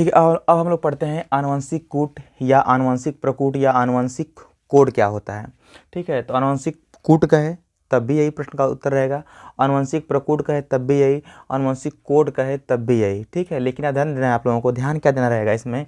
ठीक है अब अब हम लोग पढ़ते हैं आनुवंशिक कूट या आनुवंशिक प्रकूट या आनुवंशिक कोड क्या होता है ठीक है तो आनुवंशिक कूट कहे तब भी यही प्रश्न का उत्तर रहेगा अनुवंशिक प्रकूट कहे तब भी यही अनुवंशिक कोड कहे तब भी यही ठीक है लेकिन ध्यान देना है आप लोगों को ध्यान क्या देना रहेगा इसमें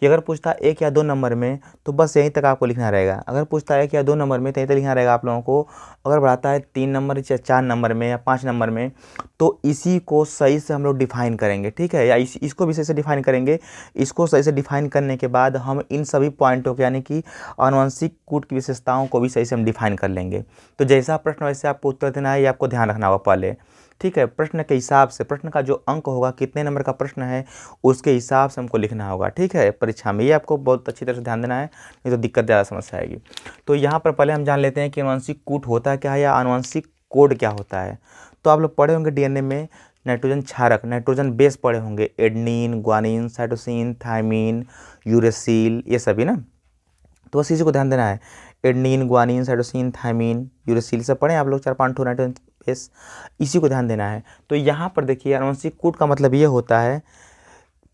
कि अगर पूछता एक या दो नंबर में तो बस यहीं तक आपको लिखना रहेगा अगर पूछता एक या दो नंबर में तो यहीं तक लिखना रहेगा आप लोगों को अगर बढ़ाता है तीन नंबर या चार नंबर में या पाँच नंबर में तो इसी को सही से हम लोग डिफाइन करेंगे ठीक है या इसको भी सही से डिफाइन करेंगे इसको सही से डिफाइन करने के बाद हम इन सभी पॉइंटों के यानी कि अनुवंशिक कूट की विशेषताओं को भी सही से हम डिफाइन कर लेंगे तो जैसा प्रश्न वैसे आपको उत्तर देना है ये आपको ध्यान रखना होगा बनाओ पहले ठीक है प्रश्न के हिसाब से प्रश्न का जो अंक होगा कितने नंबर का प्रश्न है उसके हिसाब से हमको लिखना होगा ठीक है परीक्षा में ये आपको बहुत अच्छी तरह से ध्यान देना है नहीं तो दिक्कत ज़्यादा समस्या आएगी तो यहाँ पर पहले हम जान लेते हैं कि आनुवंशिक कूट होता क्या है या आनुवंशिक कोड क्या होता है तो आप लोग पढ़े होंगे डी में नाइट्रोजन क्षारक नाइट्रोजन बेस पड़े होंगे adenine guanine cytosine thymine uracil ये सभी ना तो बस इसी को ध्यान देना है adenine guanine cytosine thymine uracil सब पढ़ें आप लोग चार पाँच ठो नाइट्रोजन स्पेस इसी को ध्यान देना है तो यहाँ पर देखिए अनुवंशिक कूट का मतलब ये होता है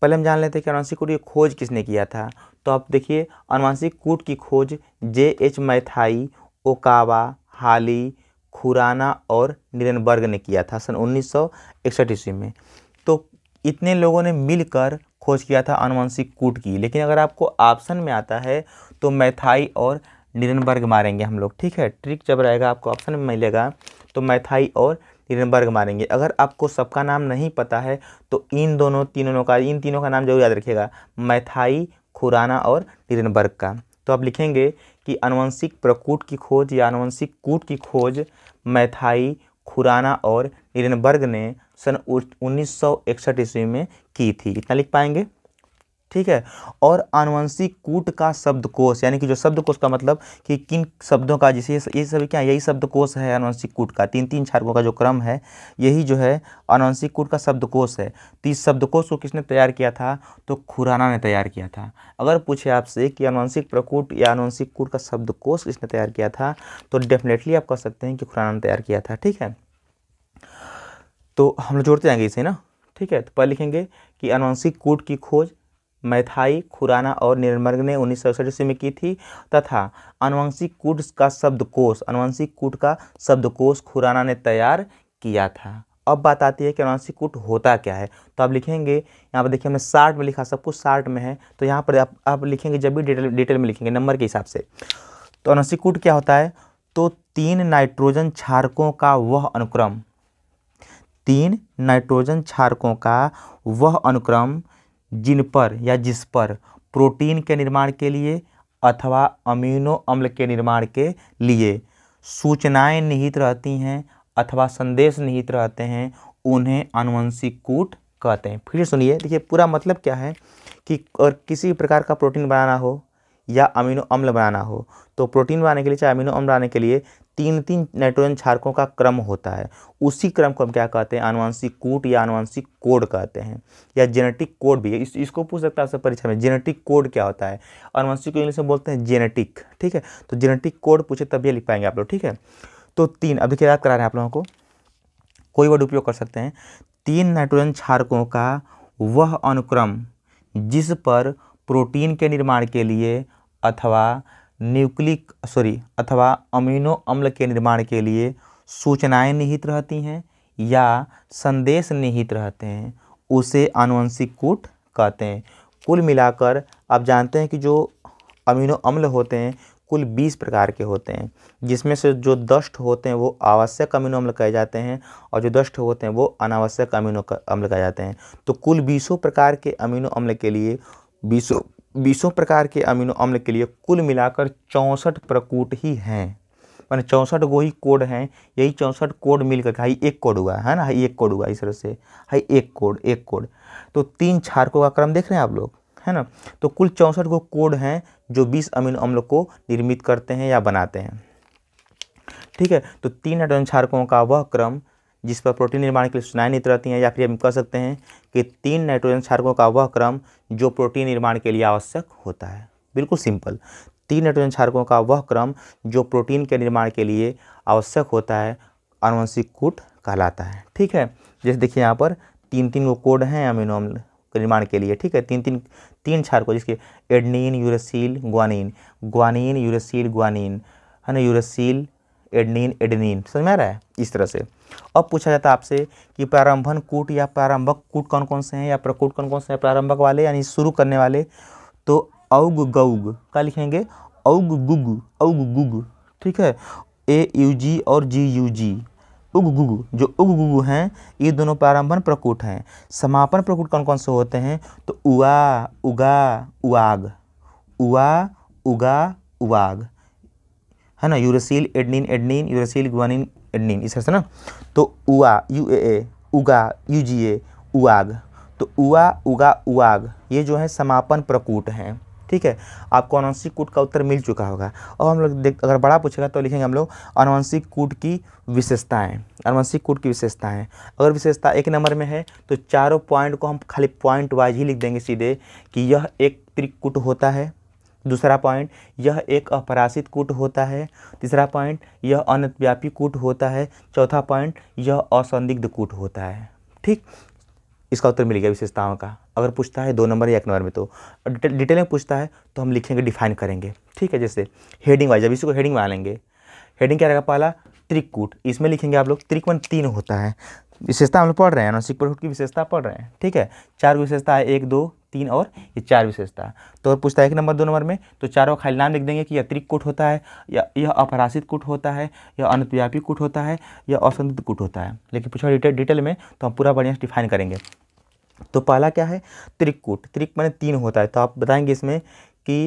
पहले हम जान लेते हैं कि अनुवंशिक कूट की खोज किसने किया था तो आप देखिए अनुवंशिक कूट की खोज जे एच मैथाई ओकावा हाली खुराना और निरनबर्ग ने किया था सन उन्नीस सौ ईस्वी में तो इतने लोगों ने मिलकर खोज किया था अनुवंशिक कूट की लेकिन अगर आपको ऑप्शन में आता है तो मैथाई और निरनबर्ग मारेंगे हम लोग ठीक है ट्रिक जब रहेगा आपको ऑप्शन में मिलेगा तो मैथाई और निरनबर्ग मारेंगे अगर आपको सबका नाम नहीं पता है तो इन दोनों तीनों का इन तीनों का नाम जरूर याद रखिएगा मैथाई खुराना और हिडनबर्ग का तो आप लिखेंगे कि अनुवंशिक प्रकूट की खोज या अनुवंशिक कूट की खोज मैथाई खुराना और निरनबर्ग ने सन उन्नीस सौ ईस्वी में की थी कितना लिख पाएंगे ठीक है और आनुवंशिक कूट का शब्दकोश यानी कि जो शब्दकोश का मतलब कि किन शब्दों का जिसे ये सब क्या यही शब्दकोश है आनुवंशिक कूट का तीन तीन छात्रों का जो क्रम है यही जो है आनुवंशिक कूट का शब्दकोश है तो इस शब्दकोश को किसने तैयार किया था तो खुराना ने तैयार किया था अगर पूछे आपसे कि आनुवंशिक प्रकूट या आनुवंशिक कूट का शब्दकोश किसने तैयार किया था तो डेफिनेटली आप कह सकते हैं कि खुराना ने तैयार किया था ठीक है तो हम लोग जोड़ते जाएंगे इसे ना ठीक है तो पहले लिखेंगे कि आनुवंशिक कूट की खोज मैथाई खुराना और निर्मर्ग ने उन्नीस सौ ईस्वी में की थी तथा अनुवंशिक कूट का शब्दकोश अनुवंशिक कूट का शब्दकोश खुराना ने तैयार किया था अब बात आती है कि अनुवंशिक कूट होता क्या है तो आप लिखेंगे यहाँ पर देखिए हमने साठ में लिखा सब कुछ साठ में है तो यहाँ पर आप, आप लिखेंगे जब भी डिटेल डिटेल में लिखेंगे नंबर के हिसाब से तो अनुवंशिक कूट क्या होता है तो तीन नाइट्रोजन क्षारकों का वह अनुक्रम तीन नाइट्रोजन क्षारकों का वह अनुक्रम जिन पर या जिस पर प्रोटीन के निर्माण के लिए अथवा अमीनो अम्ल के निर्माण के लिए सूचनाएं निहित रहती हैं अथवा संदेश निहित रहते हैं उन्हें आनुवंशिक कूट कहते हैं फिर सुनिए देखिए पूरा मतलब क्या है कि और किसी प्रकार का प्रोटीन बनाना हो या अमीनो अम्ल बनाना हो तो प्रोटीन बनाने के लिए चाहे अमीनो अम्ल बनाने के लिए तीन तीन नाइट्रोजन क्षारकों का क्रम होता है उसी क्रम को हम क्या कहते हैं आनुवंशिक कूट या आनुवंशिक कोड कहते हैं या जेनेटिक कोड भी है इस, इसको पूछ सकता है आपसे परीक्षा में जेनेटिक कोड क्या होता है आनुवंशिक इंग्लिश में बोलते हैं जेनेटिक ठीक है तो जेनेटिक कोड पूछे तब ये लिख पाएंगे आप लोग ठीक है तो तीन अभी क्या याद करा रहे हैं आप लोगों को कोई वर्ड उपयोग कर सकते हैं तीन नाइट्रोजन क्षारकों का वह अनुक्रम जिस पर प्रोटीन के निर्माण के लिए अथवा न्यूक्लिक सॉरी अथवा अमीनो अम्ल के निर्माण के लिए सूचनाएं निहित रहती हैं या संदेश निहित रहते हैं उसे आनुवंशिक कूट कहते हैं कुल मिलाकर आप जानते हैं कि जो अमीनो अम्ल होते हैं कुल बीस प्रकार के होते हैं जिसमें से जो दष्ट होते हैं वो आवश्यक अमीनो अम्ल कहे जाते हैं और जो दष्ट होते हैं वो अनावश्यक अमीनो अम्ल कहे जाते हैं तो कुल बीसों प्रकार के अमीनो अम्ल के लिए बीसों बीसों प्रकार के अमीनो अम्ल के लिए कुल मिलाकर चौंसठ प्रकूट ही हैं मैंने चौंसठ गो ही कोड हैं यही चौंसठ कोड मिलकर हाई एक कोड हुआ है हाँ ना हाई एक कोड हुआ इस तरह से हाई एक कोड एक कोड तो तीन छारकों का क्रम देख रहे हैं आप लोग है ना तो कुल चौंसठ गो कोड हैं जो बीस अमीनो अम्ल को निर्मित करते हैं या बनाते हैं ठीक है तो तीन हाइड्रोजन छारकों का वह क्रम जिस पर प्रोटीन निर्माण के लिए सुनाई नित रहती हैं या फिर हम कह सकते हैं कि तीन नाइट्रोजन क्षारकों का वह क्रम जो प्रोटीन निर्माण के लिए आवश्यक होता है बिल्कुल सिंपल तीन नाइट्रोजन क्षारकों का वह क्रम जो प्रोटीन के निर्माण के लिए आवश्यक होता है अनुवंशिक कूट कहलाता है ठीक है जैसे देखिए यहाँ पर तीन तीन वो कोड हैं अमीनो अम्ल निर्माण के लिए ठीक है तीन तीन तीन क्षारकों जिसके adenine uracil guanine guanine uracil guanine है ना यूरेसिल एडनिन एडनिन समझ में आ रहा है इस तरह से अब पूछा जाता है आपसे कि प्रारंभन कूट या प्रारंभक कूट कौन कौन से हैं या प्रकूट कौन कौन से हैं प्रारंभक वाले यानी शुरू करने वाले तो औग गौग का लिखेंगे औग गुग औग गुग ठीक है ए यू जी और जी यू जी उग गुग जो उग गुग हैं ये दोनों प्रारंभन प्रकूट हैं समापन प्रकूट कौन कौन से होते हैं तो उआ उगा उग उआ उगा उग है ना uracil adenine adenine uracil guanine adenine इस तरह से ना तो उआ यू ए ए उगा यू जी ए उग तो उआ उगा उग ये जो है समापन प्रकूट हैं ठीक है आपको अनुवंशिक कूट का उत्तर मिल चुका होगा और हम लोग देख अगर बड़ा पूछेगा तो लिखेंगे हम लोग अनुवंशिक कूट की विशेषताएं अनुवंशिक कूट की विशेषताएं अगर विशेषता एक नंबर में है तो चारों पॉइंट को हम खाली पॉइंट वाइज ही लिख देंगे सीधे कि यह एक त्रिकूट होता है दूसरा पॉइंट यह एक अपराशित कूट होता है तीसरा पॉइंट यह अनव्यापी कूट होता है चौथा पॉइंट यह असंदिग्ध कूट होता है ठीक इसका उत्तर मिल गया विशेषताओं का अगर पूछता है दो नंबर या एक नंबर में तो डिटेल में पूछता है तो हम लिखेंगे डिफाइन करेंगे ठीक है जैसे हेडिंग वाइज अब इसी को हेडिंग मानेंगे हेडिंग क्या रहेगा पहला त्रिकूट इसमें लिखेंगे आप लोग त्रिकोण तीन होता है विशेषता हम लोग पढ़ रहे हैं नौ प्रकूट की विशेषता पढ़ रहे हैं ठीक है चार विशेषता है एक दो तीन और ये चार विशेषता तो और पूछता है एक नंबर दो नंबर में तो चारों खाली नाम लिख देंगे कि अतिरिक्त कुट होता है या यह अपराशित कुट होता है या अनुव्यापी कूट होता है या असंत कुट होता है लेकिन पूछा डिटेल डिटेल में तो हम पूरा बढ़िया से डिफाइन करेंगे तो पहला क्या है त्रिकूट त्रिक मैंने तीन होता है तो आप बताएंगे इसमें कि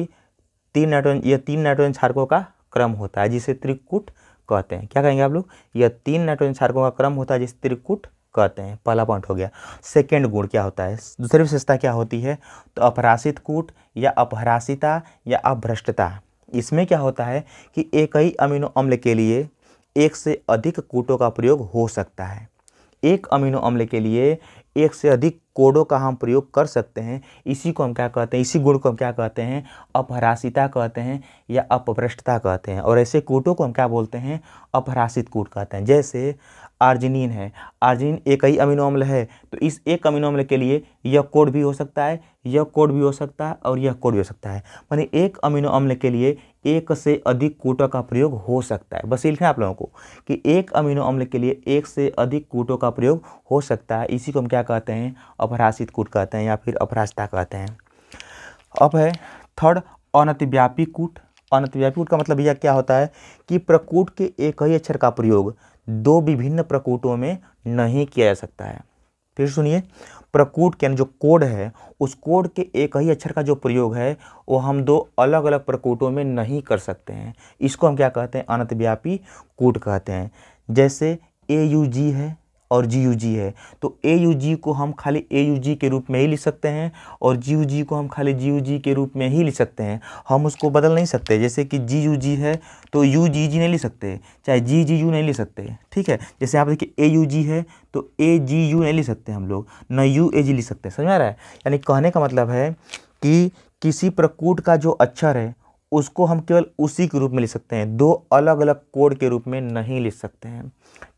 तीन नाइट्रोजन यह तीन नाइट्रोजन छारकों का क्रम होता है जिसे त्रिकूट कहते हैं क्या कहेंगे आप लोग यह तीन नाइट्रोजन छारकों का क्रम होता है जिसे त्रिकुट कहते हैं पहला पॉइंट हो गया सेकेंड गुण क्या होता है दूसरी विशेषता क्या होती है तो अपराशित कूट या अपहरासिता या अभ्रष्टता इसमें क्या होता है कि एक ही अमीनो अम्ल के लिए एक से अधिक कूटों का प्रयोग हो सकता है एक अमीनो अम्ल के लिए एक से अधिक कोडों का हम प्रयोग कर सकते हैं इसी को हम क्या कहते हैं इसी गुण को हम क्या कहते हैं अपहरासिता कहते हैं या अपभ्रष्टता कहते हैं और ऐसे कोटों को हम क्या बोलते हैं अपहरासित कोट कहते हैं जैसे आर्जिनिन है आर्जिनिन एक ही अमीनो अम्ल है तो इस एक अमीनो अम्ल के लिए यह कोड भी हो सकता है यह कोड भी हो सकता है और यह कोड भी हो सकता है मानी एक अमीनो अम्ल के लिए एक से अधिक कोटों का प्रयोग हो सकता है बस ये लिखें आप लोगों को कि एक अमीनो अम्ल के लिए एक से अधिक कोटों का प्रयोग हो सकता है इसी को हम क्या कहते हैं अपराशित कूट कहते हैं या फिर अपराजता कहते हैं अब है थर्ड अनतव्यापी कूट अनतव्यापी कूट का मतलब यह क्या होता है कि प्रकूट के एक ही अक्षर का प्रयोग दो विभिन्न प्रकूटों में नहीं किया जा सकता है फिर सुनिए प्रकूट के जो कोड है उस कोड के एक ही अक्षर का जो प्रयोग है वो हम दो अलग अलग प्रकूटों में नहीं कर सकते हैं इसको हम क्या कहते हैं अनंतव्यापी कूट कहते हैं जैसे ए यू जी है और जी यू जी है तो ए यू जी को हम खाली ए यू जी के रूप में ही लिख सकते हैं और जी यू जी को हम खाली जी यू जी के रूप में ही लिख सकते हैं हम उसको बदल नहीं सकते जैसे कि जी यू जी है तो यू जी जी नहीं लिख सकते चाहे जी जी यू नहीं लिख सकते ठीक है जैसे आप देखिए ए यू जी है तो ए जी यू नहीं लिख सकते हम लोग न यू ए जी लिख सकते हैं समझ में आ रहा है यानी कहने का मतलब है कि किसी प्रकूट का जो अक्षर है उसको हम केवल उसी के रूप में लिख सकते हैं दो अलग अलग कोड के रूप में नहीं लिख सकते हैं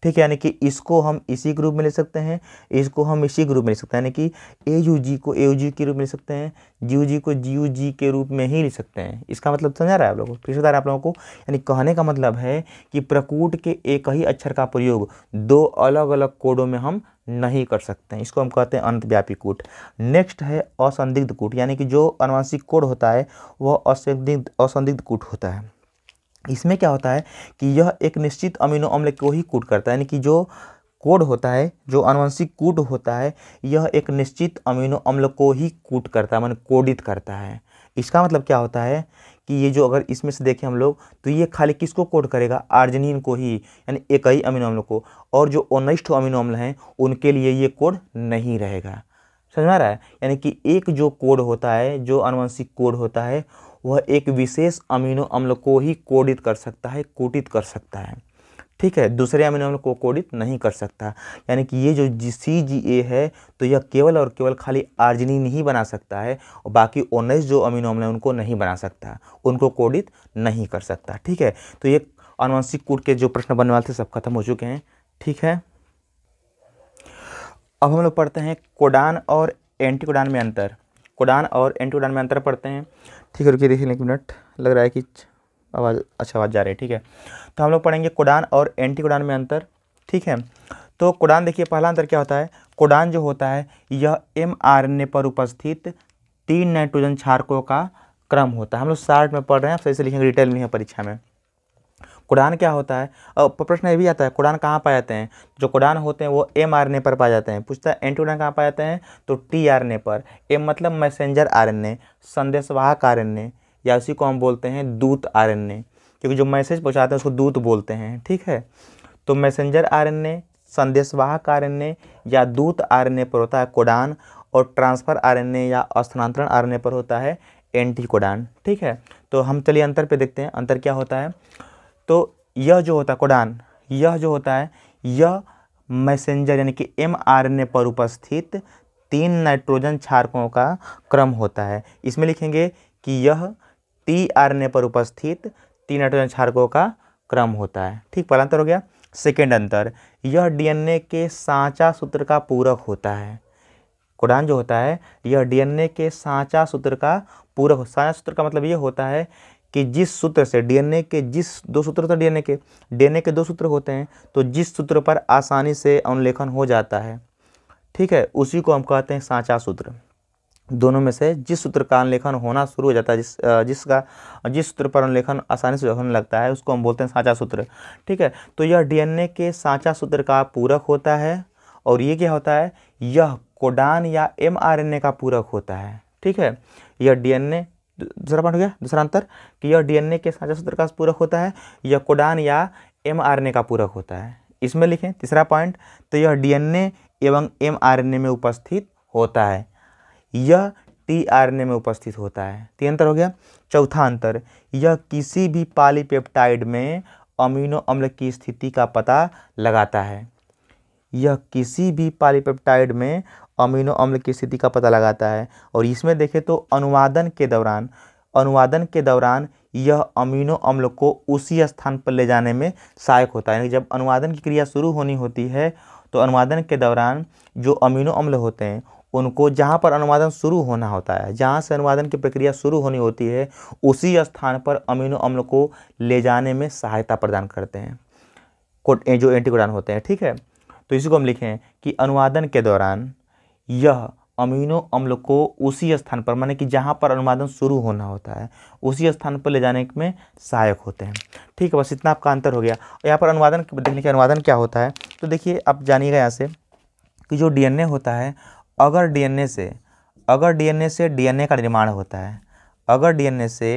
ठीक है यानी कि इसको हम इसी के रूप में ले सकते हैं इसको हम इसी के रूप में ले सकते हैं यानी कि ए यू जी को ए यू जी के रूप में ले सकते हैं जी यू जी को जी यू जी के रूप में ही ले सकते हैं इसका मतलब समझा रहा है आप लोगों को फिर बता रहे आप लोगों को यानी कहने का मतलब है कि प्रकूट के एक ही अक्षर का प्रयोग दो अलग अलग कोडों में हम नहीं कर सकते हैं इसको हम कहते हैं अंतव्यापी कूट नेक्स्ट है असंदिग्ध कूट यानी कि जो अनुवांशिक कोड होता है वह असंदिग्ध असंदिग्ध कूट होता है इसमें क्या होता है कि यह एक निश्चित अमीनो अम्ल को ही कूट करता है यानी कि जो कोड होता है जो अनुवंशिक कूट होता है यह एक निश्चित अमीनो अम्ल को ही कूट करता है मान कोडित करता है इसका मतलब क्या होता है कि ये जो अगर इसमें से देखें हम लोग तो ये खाली किसको कोड करेगा आर्जनिन को ही यानी एकई अमीनो अम्ल को और जो ओनिष्ठ अमीनो अम्ल हैं उनके लिए ये कोड नहीं रहेगा समझ में आ रहा है यानी कि एक जो कोड होता है जो अनुवंशिक कोड होता है वह एक विशेष अमीनो अम्ल को ही कोडित कर सकता है कोटित कर सकता है ठीक है दूसरे अमीनो अम्ल को कोडित नहीं कर सकता यानी कि ये जो जी सी जी ए है तो यह केवल और केवल खाली आर्जिनिन ही बना सकता है और बाकी उन्नीस जो अमीनो अम्ल है उनको नहीं बना सकता उनको कोडित नहीं कर सकता ठीक है तो ये अनुवंशिक कूट के जो प्रश्न बनने वाले थे सब खत्म हो चुके हैं ठीक है अब हम लोग पढ़ते हैं कोडान और एंटीकोडान में अंतर कोडान और एंटीकोडान में अंतर पढ़ते हैं ठीक है रुकिए देखिए एक मिनट लग रहा है कि आवाज़ अच्छा आवाज़ जा रही है ठीक है तो हम लोग पढ़ेंगे कुड़ान और एंटी कुड़ान में अंतर ठीक है तो कुडान देखिए पहला अंतर क्या होता है कुड़ान जो होता है यह एम पर उपस्थित तीन नाइट्रोजन क्षारकों का क्रम होता है हम लोग शार्ट में पढ़ रहे हैं सही से लिखेंगे डिटेल में परीक्षा में कुड़ान क्या होता है और प्रश्न ये भी आता है कुरान कहाँ पाए जाते हैं जो कुड़ान होते हैं वो एम आर पर पाए जाते हैं पूछता है एंटी कुडान कहाँ पाए जाते हैं तो टी आर पर एम मतलब मैसेंजर आर एन ए संदेशवाहक आर एन ए या उसी को हम बोलते हैं दूत आर क्योंकि जो मैसेज पहुँचाते हैं उसको दूत बोलते हैं ठीक है तो मैसेंजर आर संदेशवाहक आर या दूत आर पर होता है कोडान और ट्रांसफ़र आर या स्थानांतरण आर पर होता है एंटी कोडान ठीक है तो हम चलिए अंतर पे देखते हैं अंतर क्या होता है तो यह जो होता है कोडान यह जो होता है यह मैसेंजर यानी कि एम पर उपस्थित तीन नाइट्रोजन क्षारकों का क्रम होता है इसमें लिखेंगे कि यह टी आरएनए पर उपस्थित तीन नाइट्रोजन क्षारकों का क्रम होता है ठीक पहला अंतर हो गया सेकेंड अंतर यह डीएनए के सांचा सूत्र का पूरक होता है कुरान जो होता है यह डीएनए के सांचा सूत्र का पूरक सांचा सूत्र का मतलब ये होता है कि जिस सूत्र से डीएनए के जिस दो सूत्र होते डीएनए के डीएनए के दो सूत्र होते हैं तो जिस सूत्र पर आसानी से अनुलेखन हो जाता है ठीक है उसी को हम कहते हैं सांचा सूत्र दोनों में से जिस सूत्र का अनलेखन होना शुरू हो जाता है जिस जिसका जिस सूत्र पर अनलेखन आसानी से होने लगता है उसको हम बोलते हैं साँचा सूत्र ठीक है तो यह डीएनए के साँचा सूत्र का पूरक होता है और ये क्या होता है यह कोडान या एमआरएनए का पूरक होता है ठीक है यह डीएनए दूसरा पॉइंट हो गया दूसरा अंतर कि यह डीएनए के साँचा सूत्र का पूरक होता है यह कोडान या एम का पूरक होता है इसमें लिखें तीसरा पॉइंट तो यह डी एवं एम में उपस्थित होता है यह ए में उपस्थित होता है तीन अंतर हो गया चौथा अंतर यह किसी भी पॉलीपेप्टाइड में अमीनो अम्ल की स्थिति का पता लगाता है यह किसी भी पॉलीपेप्टाइड में अमीनो अम्ल की स्थिति का पता लगाता है और इसमें देखें तो अनुवादन के दौरान अनुवादन के दौरान यह अमीनो अम्ल को उसी स्थान पर ले जाने में सहायक होता है जब अनुवादन की क्रिया शुरू होनी होती है तो अनुवादन के दौरान जो अमीनो अम्ल होते हैं उनको जहाँ पर अनुवादन शुरू होना होता है जहाँ से अनुवादन की प्रक्रिया शुरू होनी होती है उसी स्थान पर अमीनो अम्ल को ले जाने में सहायता प्रदान करते हैं जो एंटीकोडान होते हैं ठीक है तो इसी को हम लिखें कि अनुवादन के दौरान यह अमीनो अम्ल को उसी स्थान पर माने कि जहाँ पर अनुवादन शुरू होना होता है उसी स्थान पर ले जाने में सहायक होते हैं ठीक है बस इतना आपका अंतर हो गया यहाँ पर अनुवादन देखने के अनुवादन क्या होता है तो देखिए आप जानिएगा यहाँ से कि जो डीएनए होता है अगर डीएनए से अगर डीएनए से डीएनए का निर्माण होता है अगर डीएनए से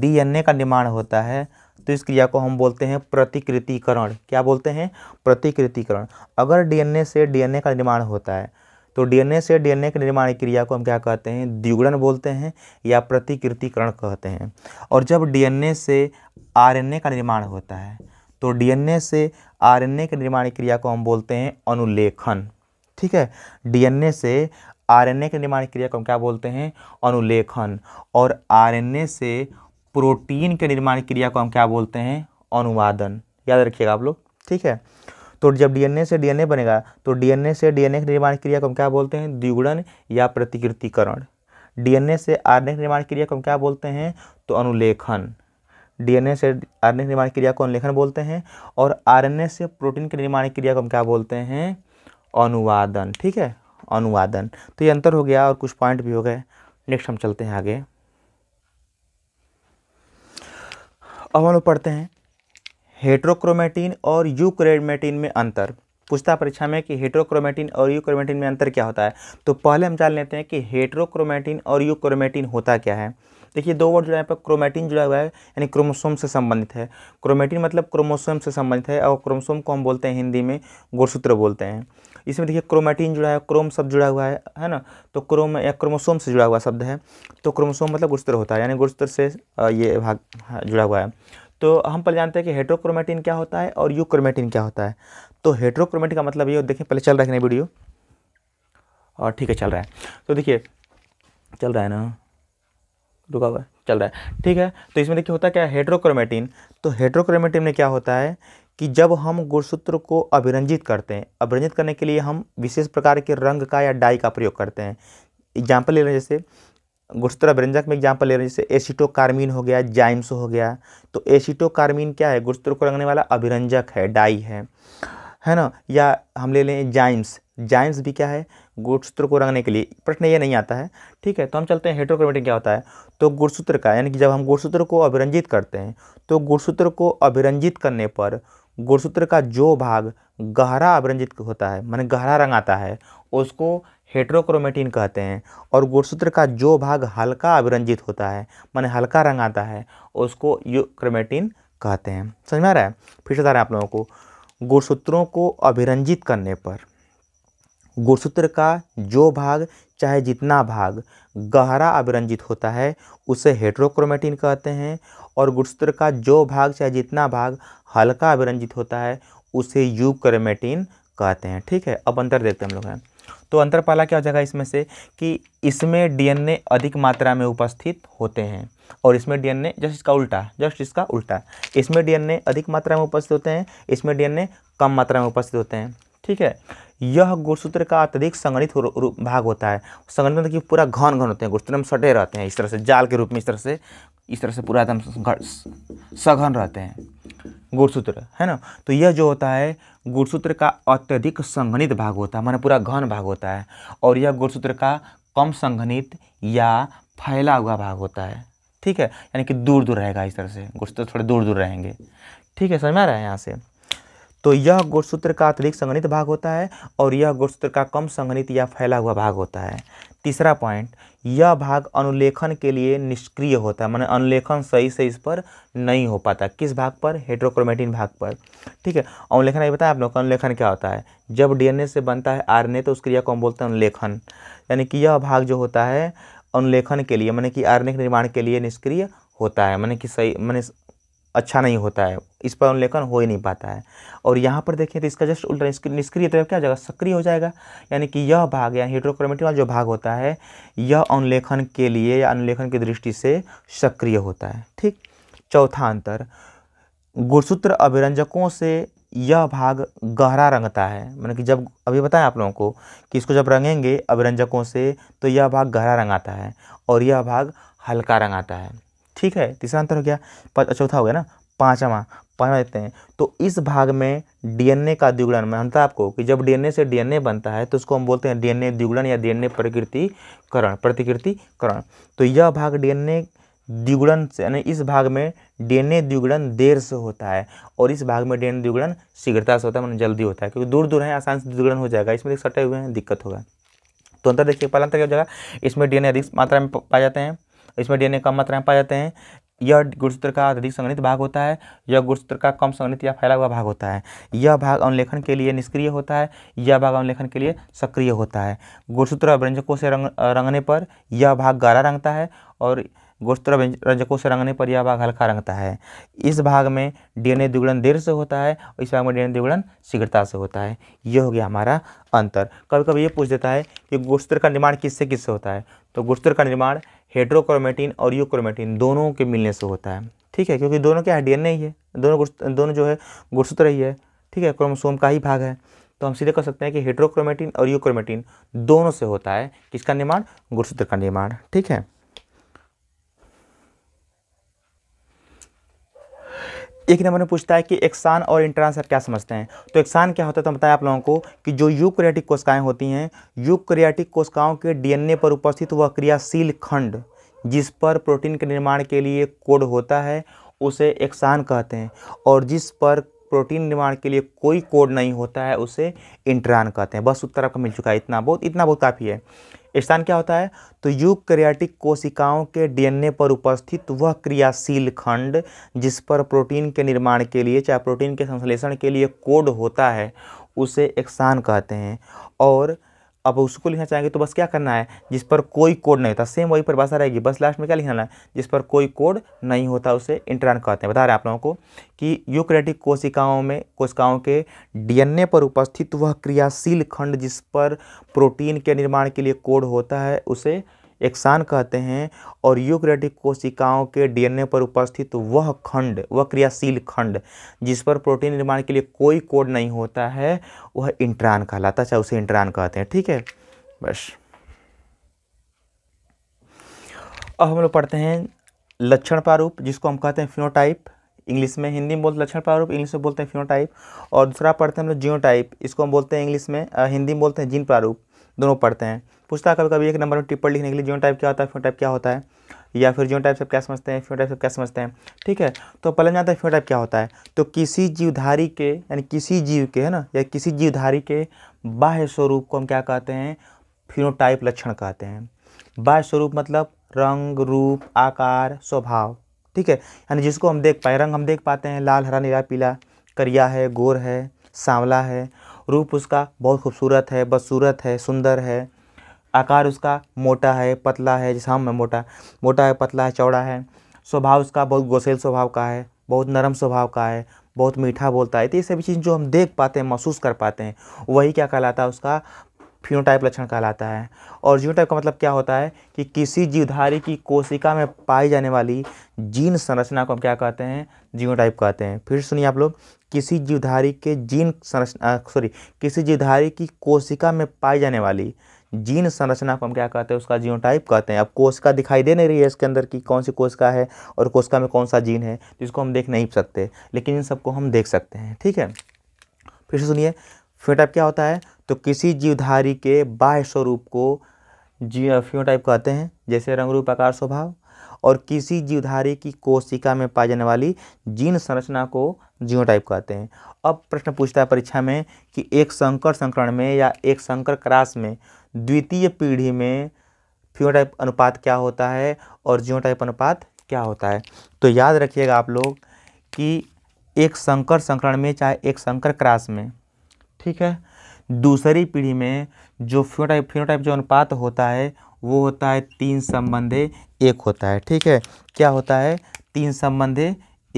डीएनए का निर्माण होता है तो इस क्रिया को हम बोलते हैं प्रतिकृतिकरण क्या बोलते हैं प्रतिकृतिकरण अगर डीएनए से डीएनए का निर्माण होता है तो डीएनए से डीएनए के निर्माण क्रिया को हम क्या कहते हैं द्विगुणन बोलते हैं या प्रतिकृतिकरण कहते हैं और जब डीएनए से आरएनए का निर्माण होता है तो डीएनए से आरएनए के निर्माण क्रिया को हम बोलते हैं अनुलेखन ठीक है डीएनए से आरएनए के निर्माण क्रिया को हम क्या बोलते हैं अनुलेखन और आरएनए से प्रोटीन के निर्माण क्रिया को हम क्या बोलते हैं अनुवादन याद रखिएगा आप लोग ठीक है तो जब डीएनए से डीएनए बनेगा तो डीएनए से डीएनए के निर्माण क्रिया को हम क्या बोलते हैं द्विगुणन या प्रतिकृतिकरण डीएनए से आरएनए निर्माण क्रिया को हम क्या बोलते हैं तो अनुलेखन डीएनए से आरएनए निर्माण क्रिया को अनुलेखन बोलते हैं और आरएनए से प्रोटीन के निर्माण क्रिया को हम क्या बोलते हैं अनुवादन ठीक है अनुवादन तो ये अंतर हो गया और कुछ पॉइंट भी हो गए नेक्स्ट हम चलते हैं आगे अब हम लोग पढ़ते हैं हेट्रोक्रोमेटिन और यूक्रोमेटिन में अंतर पूछता परीक्षा में कि हेट्रोक्रोमेटिन और यूक्रोमेटिन में अंतर क्या होता है तो पहले हम जान लेते हैं कि हेट्रोक्रोमेटिन और यूक्रोमेटिन होता क्या है देखिए दो वर्ड जो है पर क्रोमेटिन जुड़ा हुआ है यानी क्रोमोसोम से संबंधित है क्रोमेटिन मतलब क्रोमोसोम से संबंधित है और क्रोमोसोम को हम बोलते हैं हिंदी में गुरसूत्र बोलते हैं इसमें देखिए क्रोमेटिन जुड़ा है क्रोम शब्द जुड़ा हुआ है है ना तो क्रोम या क्रोमोसोम से जुड़ा हुआ शब्द है तो क्रोमोसोम मतलब गुस्तर होता है यानी गुस्तर से ये भाग हाँ, जुड़ा हुआ है तो हम पहले जानते हैं कि हेट्रोक्रोमेटिन क्या होता है और क्रोमेटीन क्या होता है तो हेट्रोक्रोमेटिन का मतलब ये देखें पहले चल रहा है कि वीडियो और ठीक है चल रहा है तो देखिए चल रहा है ना रुका हुआ चल रहा है ठीक है तो इसमें देखिए होता क्या है हेट्रोक्रोमेटिन तो हेड्रोक्रोमेटिन में क्या होता है कि जब हम गुणसूत्र को अभिरंजित करते हैं अभिरंजित करने के लिए हम विशेष प्रकार के रंग का या डाई का प्रयोग करते हैं एग्जाम्पल ले रहे हैं जैसे गुणसूत्र अभिरंजक में एग्जाम्पल ले रहे हैं जैसे एसिटोकार्मिन हो गया जाइम्स हो गया तो एसिटोकार्मिन क्या है गुणसूत्र को रंगने वाला अभिरंजक है डाई है है ना या हम ले लें जाइम्स जाइम्स भी क्या है गुणसूत्र को रंगने के लिए प्रश्न ये नहीं आता है ठीक है तो हम चलते हैं हेट्रोक्रोमेटिक क्या होता है तो गुणसूत्र का यानी कि जब हम गुणसूत्र को अभिरंजित करते हैं तो गुणसूत्र को अभिरंजित करने पर गुणसूत्र का जो भाग गहरा अभिरंजित होता है माने गहरा रंग आता है उसको हेट्रोक्रोमेटिन कहते हैं और गुणसूत्र का जो भाग हल्का अभिरंजित होता है माने हल्का रंग आता है उसको यूक्रोमेटिन कहते हैं समझ में आ रहा है फिर से रहे हैं आप लोगों को गुणसूत्रों को अभिरंजित करने पर गुणसूत्र का जो भाग चाहे जितना भाग गहरा अभिरंजित होता है उसे हेट्रोक्रोमेटिन कहते हैं और गुड़सूत्र का जो भाग चाहे जितना भाग हल्का अभिरंजित होता है उसे यूब क्रोमेटिन कहते हैं ठीक है अब अंतर देखते हैं हम लोग हैं तो अंतर पहला क्या हो जाएगा इसमें से कि इसमें डीएनए अधिक मात्रा में उपस्थित होते हैं और इसमें डीएनए जस्ट इसका उल्टा जस्ट इसका उल्टा इसमें डीएनए अधिक मात्रा में उपस्थित होते हैं इसमें डीएनए कम मात्रा में उपस्थित होते हैं ठीक है यह गुड़सूत्र का अत्यधिक संगणित भाग होता है संगणित मतलब कि पूरा घन घन होते हैं गुड़सूत्र में सटे रहते हैं इस तरह से जाल के रूप में इस तरह से इस तरह से पूरा एकदम सघन रहते हैं गुड़सूत्र है ना तो यह जो होता है गुड़सूत्र का अत्यधिक संघनित भाग होता है माना पूरा घन भाग होता है और यह गुड़सूत्र का कम संघनित या फैला हुआ भाग होता है ठीक है यानी कि दूर दूर रहेगा इस तरह से गुड़सूत्र थोड़े दूर दूर रहेंगे ठीक है समझ में आ रहा है यहाँ से तो यह गुड़सूत्र का अत्यधिक संगणित भाग होता है और यह गुड़सूत्र का कम संगणित या फैला हुआ भाग होता है तीसरा पॉइंट यह भाग अनुलेखन के लिए निष्क्रिय होता है मैंने अनुलेखन सही से इस पर नहीं हो पाता किस भाग पर हेड्रोक्रोमेटिन भाग पर ठीक है अनुलेखन ये बताएं आप लोग अनुलेखन क्या होता है जब डीएनए से बनता है आरएनए तो उस क्रिया को हम बोलते हैं अनुलेखन यानी कि यह भाग जो होता है अनुलेखन के लिए मैंने कि आरएनए के निर्माण के लिए निष्क्रिय होता है मैंने कि सही मैंने अच्छा नहीं होता है इस पर उल्लेखन हो ही नहीं पाता है और यहाँ पर देखें तो इसका जस्ट उल्टा निष्क्रिय तरफ तो क्या हो जाएगा सक्रिय हो जाएगा यानी कि यह भाग यानी हिड्रोक्रोमेटिक वाला जो भाग होता है यह अनुलेखन के लिए या अनुलेखन की दृष्टि से सक्रिय होता है ठीक चौथा अंतर गुणसूत्र अभिरंजकों से यह भाग गहरा रंगता है मतलब कि जब अभी बताएं आप लोगों को कि इसको जब रंगेंगे अभिरंजकों से तो यह भाग गहरा रंग आता है और यह भाग हल्का रंग आता है ठीक है तीसरा अंतर हो गया अच्छा चौथा हो गया ना पाँचवा पाँचवा देते हैं तो इस भाग में डीएनए का द्विगुणन मैं बताया आपको कि जब डीएनए से डीएनए बनता है तो उसको हम बोलते हैं डीएनए द्विगुणन या डीएनए प्रतिकृतिकरण प्रतिकृतिकरण तो यह भाग डीएनए द्विगुणन से यानी इस भाग में डीएनए द्विगुणन देर से होता है और इस भाग में डीएनए द्विगुणन शीघ्रता से होता है मतलब जल्दी होता है क्योंकि दूर दूर है आसान से द्विगुणन हो जाएगा इसमें सटे हुए हैं दिक्कत होगा तो अंतर देखिए पहला अंतर क्या हो जाएगा इसमें डीएनए अधिक मात्रा में पाए जाते हैं इसमें डीएनए कम मात्रा में पाए जाते हैं यह गुणसूत्र का अधिक संगणित भाग होता है यह गुणसूत्र का कम संगणित या फैला हुआ भाग होता है यह भाग अनुलेखन के लिए निष्क्रिय होता है यह भाग अनुलेखन के लिए सक्रिय होता है गुणसूत्र व्यंजकों से रंग रंगने पर यह भाग गारा रंगता है और गुणसूत्र रंजकों से रंगने पर यह भाग हल्का रंगता है इस भाग में डीएनए द्विगुणन देर से होता है और इस भाग में डीएनए द्विगुणन शीघ्रता से होता है यह हो गया हमारा अंतर कभी कभी ये पूछ देता है कि गुणसूत्र का निर्माण किससे किससे होता है तो गुस्तर का निर्माण हेड्रोक्रोमेटिन और यूक्रोमेटिन दोनों के मिलने से होता है ठीक है क्योंकि दोनों क्या है डी ही है दोनों दोनों जो है गुड़सूत्र ही है ठीक है क्रोमोसोम का ही भाग है तो हम सीधे कह सकते हैं कि हेड्रोक्रोमेटिन और यूक्रोमेटिन दोनों से होता है किसका निर्माण गुड़सूत्र का निर्माण ठीक है एक नंबर में पूछता है कि एक्सान और इंट्रांस क्या समझते हैं तो एक्सान क्या होता है तो बताया आप लोगों को कि जो यूक्रियाटिक कोशिकाएं होती हैं यूक्रियाटिक कोशिकाओं के डीएनए पर उपस्थित वह क्रियाशील खंड जिस पर प्रोटीन के निर्माण के लिए कोड होता है उसे एक्सान कहते हैं और जिस पर प्रोटीन निर्माण के लिए कोई कोड नहीं होता है उसे इंट्रान कहते हैं बस उत्तर आपका मिल चुका है इतना बहुत इतना बहुत काफ़ी है स्थान क्या होता है तो क्रियाटिक कोशिकाओं के डीएनए पर उपस्थित वह क्रियाशील खंड जिस पर प्रोटीन के निर्माण के लिए चाहे प्रोटीन के संश्लेषण के लिए कोड होता है उसे एक्सान कहते हैं और अब उसको लिखना चाहेंगे तो बस क्या करना है जिस पर कोई कोड नहीं होता सेम वही परिभाषा रहेगी बस लास्ट में क्या लिखना है जिस पर कोई कोड नहीं होता उसे इंटरान कहते हैं बता रहे हैं आप लोगों को कि यूक्रेटिक कोशिकाओं में कोशिकाओं के डीएनए पर उपस्थित वह क्रियाशील खंड जिस पर प्रोटीन के निर्माण के लिए कोड होता है उसे एक्सान कहते हैं और यूक्रेटिक कोशिकाओं के डीएनए पर उपस्थित वह खंड वह क्रियाशील खंड जिस पर प्रोटीन निर्माण के लिए कोई कोड नहीं होता है वह इंट्रान कहलाता है अच्छा, उसे इंट्रान कहते हैं ठीक है बस अब हम लोग पढ़ते हैं लक्षण प्रारूप जिसको हम कहते हैं फिनोटाइप इंग्लिश में हिंदी में बोलते हैं लक्षण प्रारूप इंग्लिश में बोलते हैं फिनोटाइप और दूसरा पढ़ते हैं हम लोग जियोटाइप इसको हम बोलते हैं इंग्लिश में हिंदी में बोलते हैं जीन प्रारूप दोनों पढ़ते हैं पूछता है कभी कभी एक नंबर में टिप्पण लिखने के लिए जो टाइप क्या होता है फ्यो टाइप क्या होता है या फिर जो टाइप सब क्या समझते हैं फ्यो टाइप सब क्या समझते हैं ठीक है तो पहले जानते हैं फ्यो टाइप क्या होता है तो किसी जीवधारी के यानी किसी जीव के है ना या किसी जीवधारी के बाह्य स्वरूप को हम क्या कहते हैं फिनोटाइप लक्षण कहते हैं बाह्य स्वरूप मतलब रंग रूप आकार स्वभाव ठीक है यानी जिसको हम देख पाए रंग हम देख पाते हैं लाल हरा नीला पीला करिया है गोर है सांवला है रूप उसका बहुत खूबसूरत है बदसूरत है सुंदर है आकार उसका मोटा है पतला है जैसा हम हाँ मोटा मोटा है पतला है चौड़ा है स्वभाव उसका बहुत गोसेल स्वभाव का है बहुत नरम स्वभाव का है बहुत मीठा बोलता है तो ये सभी चीज़ जो हम देख पाते हैं महसूस कर पाते हैं वही क्या कहलाता है उसका फिनोटाइप लक्षण कहलाता है और जीनोटाइप का मतलब क्या होता है कि किसी जीवधारी की कोशिका में पाई जाने वाली जीन संरचना को हम क्या कहते हैं जीनोटाइप कहते हैं फिर सुनिए आप लोग किसी जीवधारी के जीन संरचना सॉरी किसी जीवधारी की कोशिका में पाई जाने वाली जीन संरचना को हम क्या कहते हैं उसका टाइप कहते हैं अब कोशिका दिखाई दे नहीं रही है इसके अंदर की कौन सी कोशिका है और कोशिका में कौन सा जीन है जिसको तो हम देख नहीं सकते लेकिन इन सबको हम देख सकते हैं ठीक है फिर से सुनिए फिनोटाइप क्या होता है तो किसी जीवधारी के बाह्य स्वरूप को जी फिनोटाइप कहते हैं जैसे रंग रूप आकार स्वभाव और किसी जीवधारी की कोशिका में पाई जाने वाली जीन संरचना को टाइप कहते हैं अब प्रश्न पूछता है परीक्षा में कि एक संकर संकरण में या एक संकर क्रास में द्वितीय पीढ़ी में फ्योटाइप अनुपात क्या होता है और जियोटाइप अनुपात क्या होता है तो याद रखिएगा आप लोग कि एक संकर संकरण में चाहे एक संकर क्रास में ठीक है दूसरी पीढ़ी में जो फ्योटाइप फ्योटाइप जो अनुपात होता है वो होता है तीन संबंधे एक होता है ठीक है क्या होता है तीन संबंधे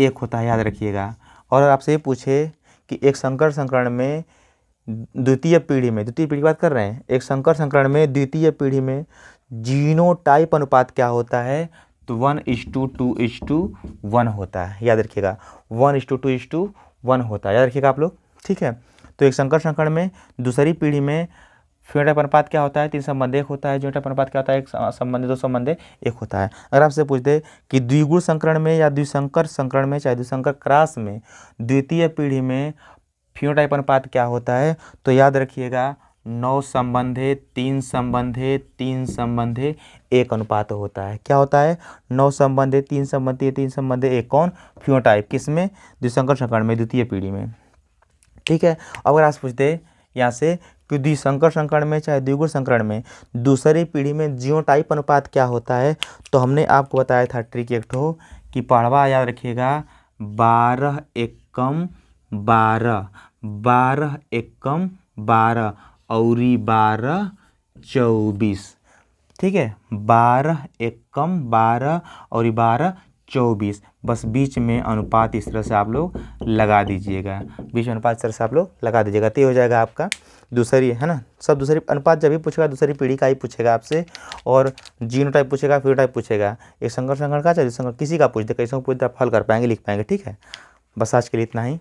एक होता है याद रखिएगा और आपसे ये पूछे कि एक संकर संकरण में द्वितीय पीढ़ी में द्वितीय पीढ़ी की बात कर रहे हैं एक संकर संकरण में द्वितीय पीढ़ी में जीनो टाइप अनुपात क्या होता है तो one is two two is two one होता है याद रखिएगा one is two two is two one होता है याद रखिएगा आप लोग ठीक है तो एक संकर संकरण में दूसरी पीढ़ी में फेनोटाइप अनुपात क्या होता है तीन संबंध एक होता है टाइप अनुपात क्या होता है एक संबंध दो संबंध एक होता है अगर आपसे पूछ दे कि द्विगुण संकरण में या द्विशंकर संकरण में चाहे द्विशंकर क्रास में द्वितीय पीढ़ी में फिनोटाइप अनुपात क्या होता है तो याद रखिएगा नौ संबंधे तीन संबंधे तीन संबंधे एक अनुपात होता है क्या होता है नौ संबंधे तीन संबंधी तीन संबंधे एक कौन फियोटाइप किस में द्विशंकर संकरण में द्वितीय पीढ़ी में ठीक है अब अगर आज पूछते यहाँ से कि द्विशंकर संकरण में चाहे द्विगुण संकरण में दूसरी पीढ़ी में जियो टाइप अनुपात क्या होता है तो हमने आपको बताया था ट्रिक एक ठो कि पढ़वा याद रखिएगा बारह एकम एक बारह बारह एकम बारह और बारह चौबीस ठीक है बारह एकम बारह और बारह चौबीस बस बीच में अनुपात इस तरह से आप लोग लगा दीजिएगा बीच में अनुपात इस तरह से आप लोग लगा दीजिएगा तो ये हो जाएगा आपका दूसरी है ना सब दूसरी अनुपात जब भी पूछेगा दूसरी पीढ़ी का ही पूछेगा आपसे और जीनो टाइप पूछेगा फिर टाइप पूछेगा एक संगठ संगठ का चाहिए संगठ किसी का पूछ दे कैसे पूछ दे आप कर पाएंगे लिख पाएंगे ठीक है बस आज के लिए इतना ही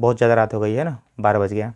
बहुत ज़्यादा रात हो गई है ना बारह बज गया